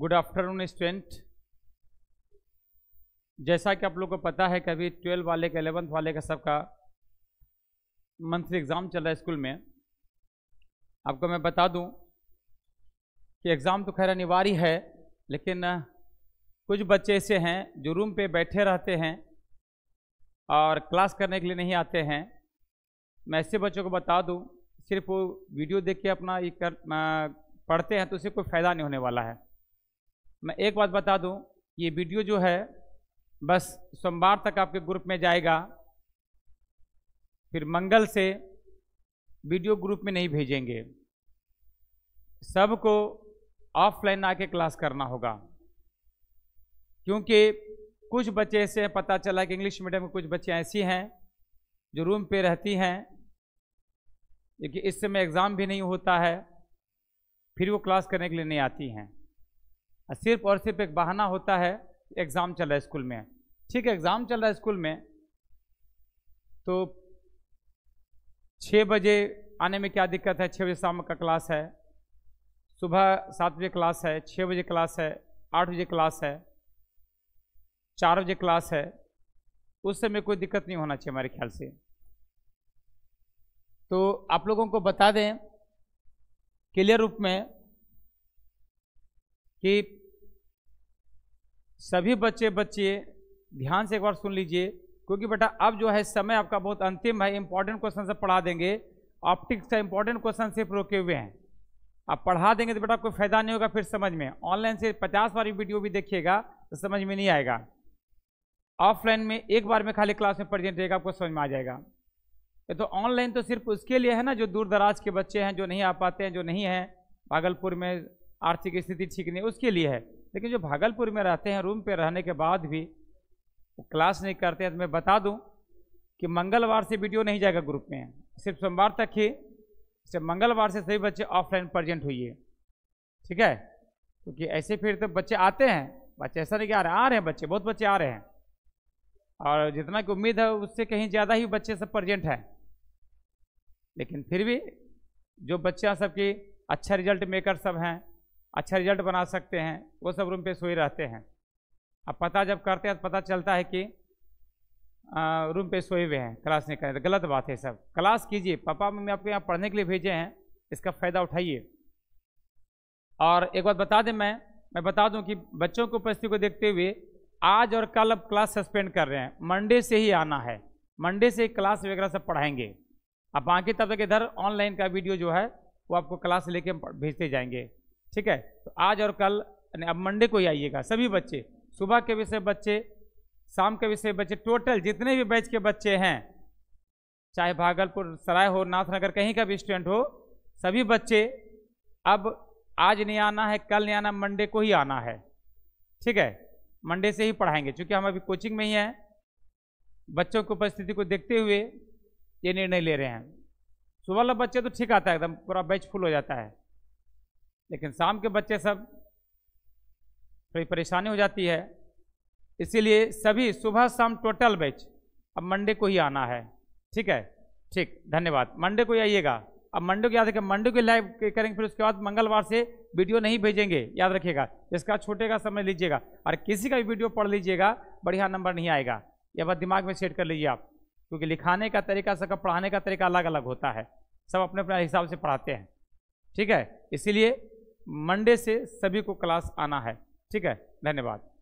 good afternoon student जैसा कि आप लोग को पता है कि अभी ट्वेल्व वाले का एलेवंथ वाले का सबका मंथली एग्ज़ाम चल रहा है स्कूल में आपको मैं बता दूं कि एग्ज़ाम तो खैर अनिवार्य है लेकिन कुछ बच्चे ऐसे हैं जो रूम पे बैठे रहते हैं और क्लास करने के लिए नहीं आते हैं मैं ऐसे बच्चों को बता दूं सिर्फ वो वीडियो देख के अपना ये कर पढ़ते हैं तो उसे कोई फ़ायदा नहीं होने वाला है मैं एक बात बता दूं ये वीडियो जो है बस सोमवार तक आपके ग्रुप में जाएगा फिर मंगल से वीडियो ग्रुप में नहीं भेजेंगे सबको ऑफलाइन आके क्लास करना होगा क्योंकि कुछ बच्चे ऐसे पता चला कि इंग्लिश मीडियम में कुछ बच्चे ऐसी हैं जो रूम पे रहती हैं क्योंकि इस समय एग्ज़ाम भी नहीं होता है फिर वो क्लास करने के लिए नहीं आती हैं सिर्फ और सिर्फ एक बहाना होता है एग्ज़ाम चल रहा है स्कूल में ठीक है एग्ज़ाम चल रहा है स्कूल में तो छः बजे आने में क्या दिक्कत है छः बजे शाम का क्लास है सुबह सात बजे क्लास है छः बजे क्लास है आठ बजे क्लास है चार बजे क्लास है उस समय कोई दिक्कत नहीं होना चाहिए हमारे ख्याल से तो आप लोगों को बता दें क्लियर रूप में कि सभी बच्चे बच्चे ध्यान से एक बार सुन लीजिए क्योंकि बेटा अब जो है समय आपका बहुत अंतिम है इंपॉर्टेंट क्वेश्चन से पढ़ा देंगे ऑप्टिक्स का इंपॉर्टेंट क्वेश्चन सिर्फ रोके हुए हैं आप पढ़ा देंगे तो बेटा कोई फायदा नहीं होगा फिर समझ में ऑनलाइन से पचास बार वीडियो भी देखिएगा तो समझ में नहीं आएगा ऑफलाइन में एक बार में खाली क्लास में प्रेजेंट रहेगा आपको समझ में आ जाएगा ये तो ऑनलाइन तो सिर्फ उसके लिए है ना जो दूर दराज के बच्चे हैं जो नहीं आ पाते हैं जो नहीं हैं भागलपुर में आर्थिक स्थिति ठीक नहीं उसके लिए है लेकिन जो भागलपुर में रहते हैं रूम पे रहने के बाद भी वो क्लास नहीं करते हैं तो मैं बता दूं कि मंगलवार से वीडियो नहीं जाएगा ग्रुप में सिर्फ सोमवार तक ही सिर्फ मंगलवार से सभी बच्चे ऑफलाइन प्रजेंट हुई ठीक है क्योंकि तो ऐसे फिर तो बच्चे आते हैं बच्चे ऐसा नहीं कि आ रहे आ रहे हैं बच्चे बहुत बच्चे आ रहे हैं और जितना की उम्मीद है उससे कहीं ज़्यादा ही बच्चे सब प्रजेंट हैं लेकिन फिर भी जो बच्चे सबकी अच्छा रिजल्ट मेकर सब हैं अच्छा रिजल्ट बना सकते हैं वो सब रूम पे सोए रहते हैं अब पता जब करते हैं तो पता चलता है कि आ, रूम पे सोए हुए हैं क्लास नहीं करें तो गलत बात है सब क्लास कीजिए पापा मम्मी आपको यहाँ पढ़ने के लिए भेजे हैं इसका फ़ायदा उठाइए और एक बात बता दें मैं मैं बता दूं कि बच्चों की उपस्थिति को देखते हुए आज और कल अब क्लास सस्पेंड कर रहे हैं मंडे से ही आना है मंडे से क्लास वगैरह सब पढ़ाएंगे अब बाकी तब तक इधर ऑनलाइन का वीडियो जो है वो आपको क्लास लेके भेजते जाएंगे ठीक है तो आज और कल अब मंडे को ही आइएगा सभी बच्चे सुबह के विषय बच्चे शाम के विषय बच्चे टोटल जितने भी बैच के बच्चे हैं चाहे भागलपुर सराय हो नाथनगर कहीं का भी स्टूडेंट हो सभी बच्चे अब आज नहीं आना है कल नहीं आना मंडे को ही आना है ठीक है मंडे से ही पढ़ाएंगे क्योंकि हम अभी कोचिंग में ही हैं बच्चों की उपस्थिति को देखते हुए ये निर्णय ले रहे हैं सुबह वाला बच्चे तो ठीक आता है एकदम पूरा बैच फुल हो जाता है लेकिन शाम के बच्चे सब थोड़ी परेशानी हो जाती है इसीलिए सभी सुबह शाम टोटल बैच अब मंडे को ही आना है ठीक है ठीक धन्यवाद मंडे को ही आइएगा अब मंडे को याद रखें मंडे को लाइव करेंगे फिर उसके बाद मंगलवार से वीडियो नहीं भेजेंगे याद रखिएगा इसका छोटेगा समझ लीजिएगा और किसी का भी वीडियो पढ़ लीजिएगा बढ़िया नंबर नहीं आएगा यह बात दिमाग में सेट कर लीजिए आप क्योंकि लिखाने का तरीका सबका पढ़ाने का तरीका अलग अलग होता है सब अपने अपने हिसाब से पढ़ाते हैं ठीक है इसीलिए मंडे से सभी को क्लास आना है ठीक है धन्यवाद